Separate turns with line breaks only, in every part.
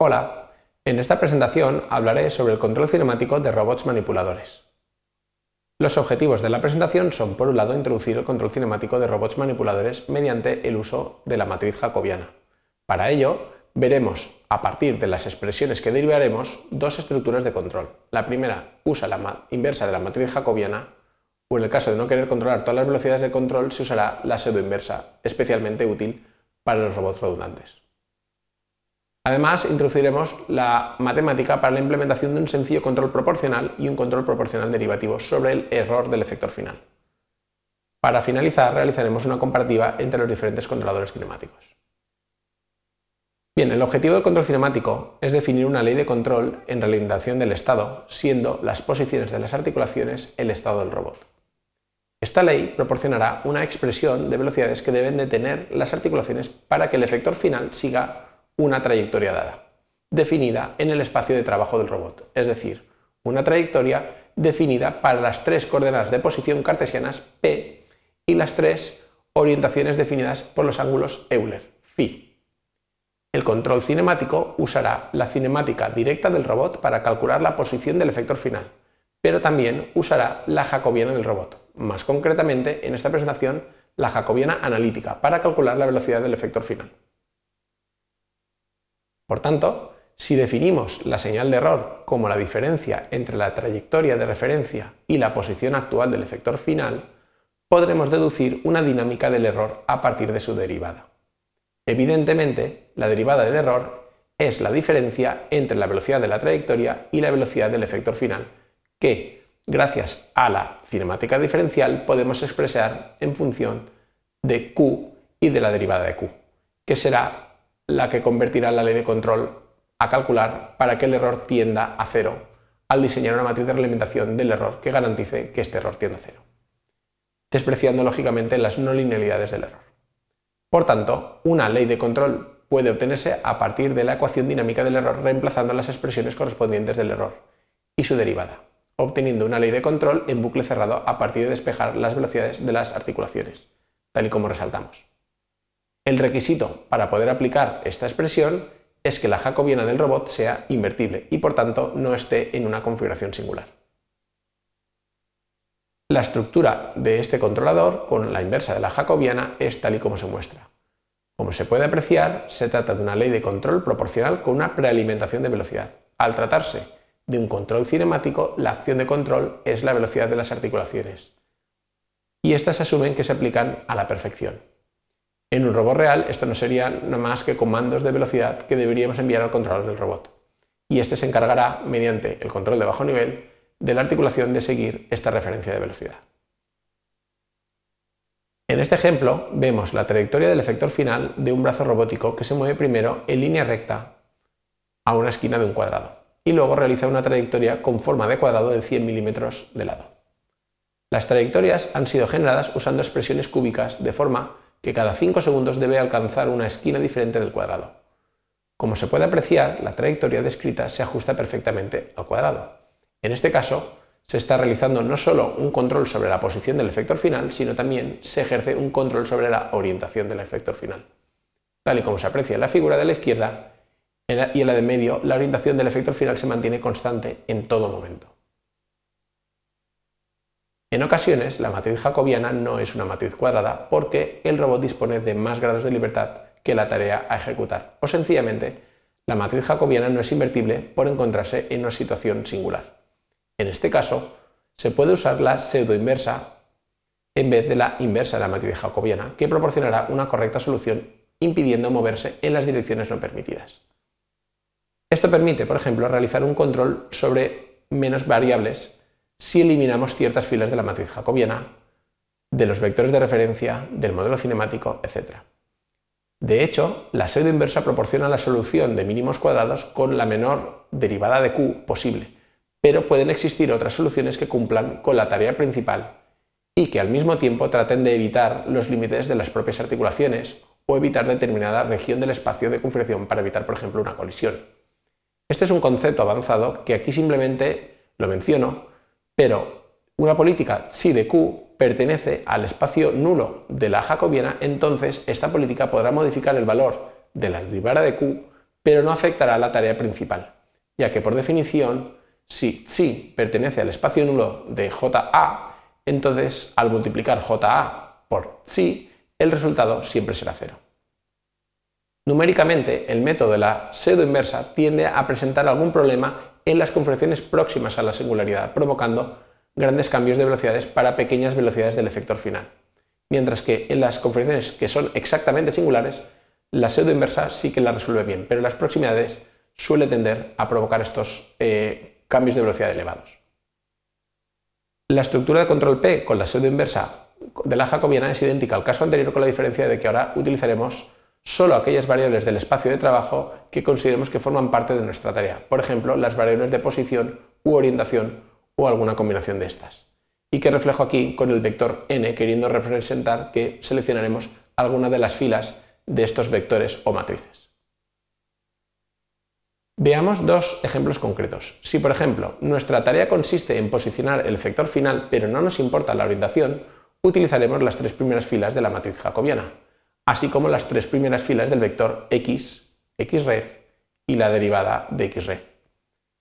Hola, en esta presentación hablaré sobre el control cinemático de robots manipuladores. Los objetivos de la presentación son, por un lado, introducir el control cinemático de robots manipuladores mediante el uso de la matriz jacobiana. Para ello, veremos, a partir de las expresiones que derivaremos, dos estructuras de control. La primera usa la inversa de la matriz jacobiana, o en el caso de no querer controlar todas las velocidades de control, se usará la pseudoinversa, especialmente útil para los robots redundantes. Además, introduciremos la matemática para la implementación de un sencillo control proporcional y un control proporcional derivativo sobre el error del efector final. Para finalizar, realizaremos una comparativa entre los diferentes controladores cinemáticos. Bien, el objetivo del control cinemático es definir una ley de control en realización del estado, siendo las posiciones de las articulaciones el estado del robot. Esta ley proporcionará una expresión de velocidades que deben de tener las articulaciones para que el efector final siga una trayectoria dada, definida en el espacio de trabajo del robot, es decir, una trayectoria definida para las tres coordenadas de posición cartesianas P y las tres orientaciones definidas por los ángulos Euler, phi. El control cinemático usará la cinemática directa del robot para calcular la posición del efector final, pero también usará la jacobiana del robot, más concretamente en esta presentación la jacobiana analítica, para calcular la velocidad del efector final. Por tanto, si definimos la señal de error como la diferencia entre la trayectoria de referencia y la posición actual del efector final, podremos deducir una dinámica del error a partir de su derivada. Evidentemente, la derivada del error es la diferencia entre la velocidad de la trayectoria y la velocidad del efector final, que, gracias a la cinemática diferencial, podemos expresar en función de q y de la derivada de q, que será la que convertirá la ley de control a calcular para que el error tienda a cero al diseñar una matriz de reglamentación del error que garantice que este error tienda a cero, despreciando lógicamente las no linealidades del error. Por tanto, una ley de control puede obtenerse a partir de la ecuación dinámica del error reemplazando las expresiones correspondientes del error y su derivada, obteniendo una ley de control en bucle cerrado a partir de despejar las velocidades de las articulaciones, tal y como resaltamos. El requisito para poder aplicar esta expresión es que la jacobiana del robot sea invertible y por tanto no esté en una configuración singular. La estructura de este controlador con la inversa de la jacobiana es tal y como se muestra. Como se puede apreciar, se trata de una ley de control proporcional con una prealimentación de velocidad. Al tratarse de un control cinemático, la acción de control es la velocidad de las articulaciones. Y estas asumen que se aplican a la perfección. En un robot real esto no sería nada más que comandos de velocidad que deberíamos enviar al controlador del robot, y este se encargará, mediante el control de bajo nivel, de la articulación de seguir esta referencia de velocidad. En este ejemplo vemos la trayectoria del efector final de un brazo robótico que se mueve primero en línea recta a una esquina de un cuadrado y luego realiza una trayectoria con forma de cuadrado de 100 milímetros de lado. Las trayectorias han sido generadas usando expresiones cúbicas de forma que cada 5 segundos debe alcanzar una esquina diferente del cuadrado. Como se puede apreciar, la trayectoria descrita se ajusta perfectamente al cuadrado. En este caso, se está realizando no solo un control sobre la posición del efector final, sino también se ejerce un control sobre la orientación del efector final. Tal y como se aprecia en la figura de la izquierda y en la de medio, la orientación del efector final se mantiene constante en todo momento. En ocasiones, la matriz jacobiana no es una matriz cuadrada porque el robot dispone de más grados de libertad que la tarea a ejecutar, o sencillamente, la matriz jacobiana no es invertible por encontrarse en una situación singular. En este caso, se puede usar la pseudoinversa en vez de la inversa de la matriz jacobiana, que proporcionará una correcta solución impidiendo moverse en las direcciones no permitidas. Esto permite, por ejemplo, realizar un control sobre menos variables si eliminamos ciertas filas de la matriz jacobiana, de los vectores de referencia, del modelo cinemático, etc. De hecho, la inversa proporciona la solución de mínimos cuadrados con la menor derivada de Q posible, pero pueden existir otras soluciones que cumplan con la tarea principal y que al mismo tiempo traten de evitar los límites de las propias articulaciones o evitar determinada región del espacio de configuración para evitar, por ejemplo, una colisión. Este es un concepto avanzado que aquí simplemente lo menciono pero una política si de Q pertenece al espacio nulo de la jacobiana, entonces esta política podrá modificar el valor de la derivada de Q, pero no afectará a la tarea principal, ya que por definición, si xi pertenece al espacio nulo de JA, entonces al multiplicar JA por psi, el resultado siempre será cero. Numéricamente, el método de la pseudo inversa tiende a presentar algún problema en las configuraciones próximas a la singularidad, provocando grandes cambios de velocidades para pequeñas velocidades del efector final. Mientras que en las configuraciones que son exactamente singulares, la pseudoinversa sí que la resuelve bien, pero en las proximidades suele tender a provocar estos eh, cambios de velocidad elevados. La estructura de control P con la pseudoinversa de la jacobiana es idéntica al caso anterior con la diferencia de que ahora utilizaremos solo aquellas variables del espacio de trabajo que consideremos que forman parte de nuestra tarea, por ejemplo, las variables de posición u orientación o alguna combinación de estas. Y que reflejo aquí con el vector n, queriendo representar que seleccionaremos alguna de las filas de estos vectores o matrices. Veamos dos ejemplos concretos. Si, por ejemplo, nuestra tarea consiste en posicionar el vector final pero no nos importa la orientación, utilizaremos las tres primeras filas de la matriz jacobiana así como las tres primeras filas del vector x, xref y la derivada de xref.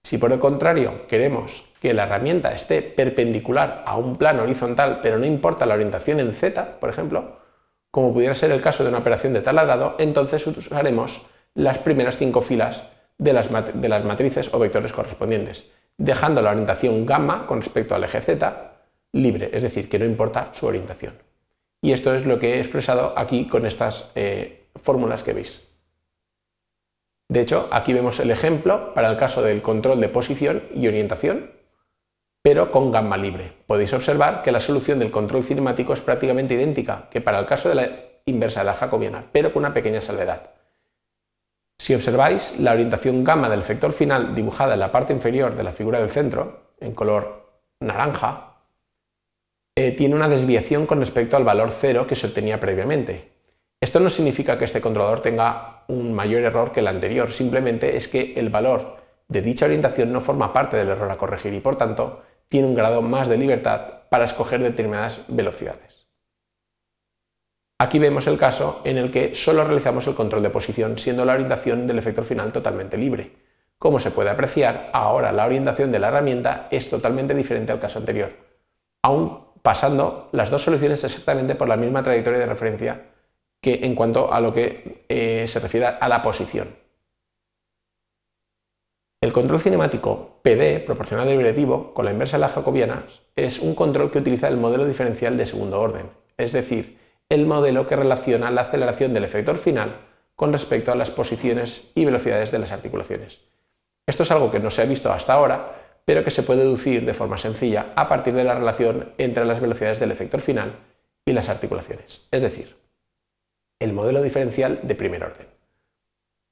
Si por el contrario queremos que la herramienta esté perpendicular a un plano horizontal, pero no importa la orientación en z, por ejemplo, como pudiera ser el caso de una operación de taladrado, entonces usaremos las primeras cinco filas de las, de las matrices o vectores correspondientes, dejando la orientación gamma con respecto al eje z libre, es decir, que no importa su orientación. Y esto es lo que he expresado aquí con estas eh, fórmulas que veis. De hecho, aquí vemos el ejemplo para el caso del control de posición y orientación, pero con gamma libre. Podéis observar que la solución del control cinemático es prácticamente idéntica que para el caso de la inversa de la jacobiana, pero con una pequeña salvedad. Si observáis, la orientación gamma del vector final dibujada en la parte inferior de la figura del centro, en color naranja, eh, tiene una desviación con respecto al valor cero que se obtenía previamente. Esto no significa que este controlador tenga un mayor error que el anterior, simplemente es que el valor de dicha orientación no forma parte del error a corregir y por tanto tiene un grado más de libertad para escoger determinadas velocidades. Aquí vemos el caso en el que solo realizamos el control de posición siendo la orientación del efecto final totalmente libre. Como se puede apreciar, ahora la orientación de la herramienta es totalmente diferente al caso anterior, aún pasando las dos soluciones exactamente por la misma trayectoria de referencia que en cuanto a lo que eh, se refiere a la posición. El control cinemático PD, proporcional derivativo, con la inversa de las jacobianas, es un control que utiliza el modelo diferencial de segundo orden, es decir, el modelo que relaciona la aceleración del efector final con respecto a las posiciones y velocidades de las articulaciones. Esto es algo que no se ha visto hasta ahora, pero que se puede deducir de forma sencilla a partir de la relación entre las velocidades del efector final y las articulaciones, es decir, el modelo diferencial de primer orden.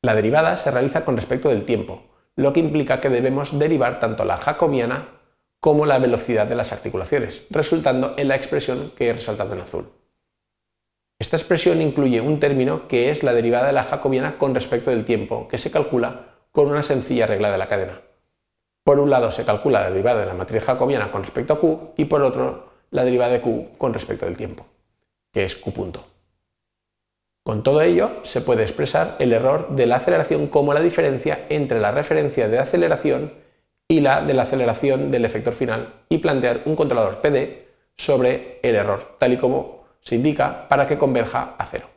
La derivada se realiza con respecto del tiempo, lo que implica que debemos derivar tanto la jacobiana como la velocidad de las articulaciones, resultando en la expresión que he resaltado en azul. Esta expresión incluye un término que es la derivada de la jacobiana con respecto del tiempo, que se calcula con una sencilla regla de la cadena. Por un lado se calcula la derivada de la matriz jacobiana con respecto a Q y por otro la derivada de Q con respecto del tiempo, que es Q punto. Con todo ello, se puede expresar el error de la aceleración como la diferencia entre la referencia de aceleración y la de la aceleración del efector final y plantear un controlador PD sobre el error, tal y como se indica, para que converja a cero.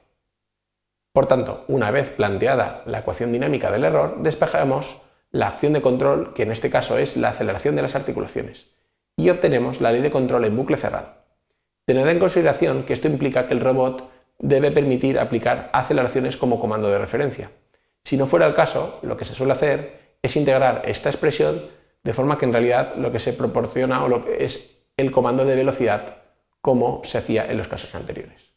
Por tanto, una vez planteada la ecuación dinámica del error, despejamos la acción de control, que en este caso es la aceleración de las articulaciones, y obtenemos la ley de control en bucle cerrado. Tened en consideración que esto implica que el robot debe permitir aplicar aceleraciones como comando de referencia. Si no fuera el caso, lo que se suele hacer es integrar esta expresión de forma que en realidad lo que se proporciona o lo que es el comando de velocidad como se hacía en los casos anteriores.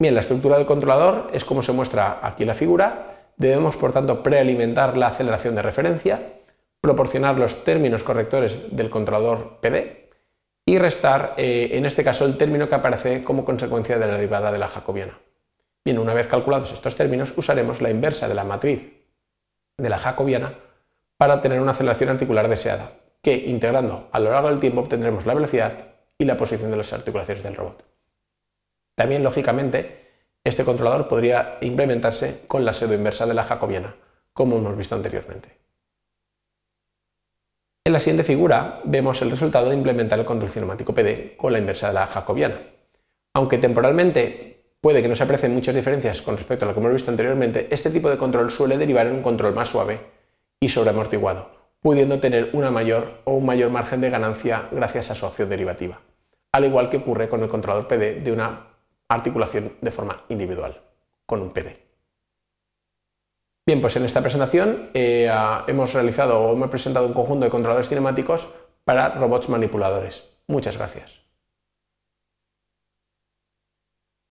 Bien, la estructura del controlador es como se muestra aquí en la figura Debemos, por tanto, prealimentar la aceleración de referencia, proporcionar los términos correctores del controlador PD y restar, eh, en este caso, el término que aparece como consecuencia de la derivada de la jacobiana. Bien, una vez calculados estos términos, usaremos la inversa de la matriz de la jacobiana para tener una aceleración articular deseada, que, integrando a lo largo del tiempo, obtendremos la velocidad y la posición de las articulaciones del robot. También, lógicamente, este controlador podría implementarse con la pseudo inversa de la jacobiana, como hemos visto anteriormente. En la siguiente figura vemos el resultado de implementar el control cinemático PD con la inversa de la jacobiana. Aunque temporalmente puede que no se aprecien muchas diferencias con respecto a lo que hemos visto anteriormente, este tipo de control suele derivar en un control más suave y sobreamortiguado, pudiendo tener una mayor o un mayor margen de ganancia gracias a su acción derivativa, al igual que ocurre con el controlador PD de una articulación de forma individual, con un PD. Bien, pues en esta presentación eh, hemos realizado o hemos presentado un conjunto de controladores cinemáticos para robots manipuladores. Muchas gracias.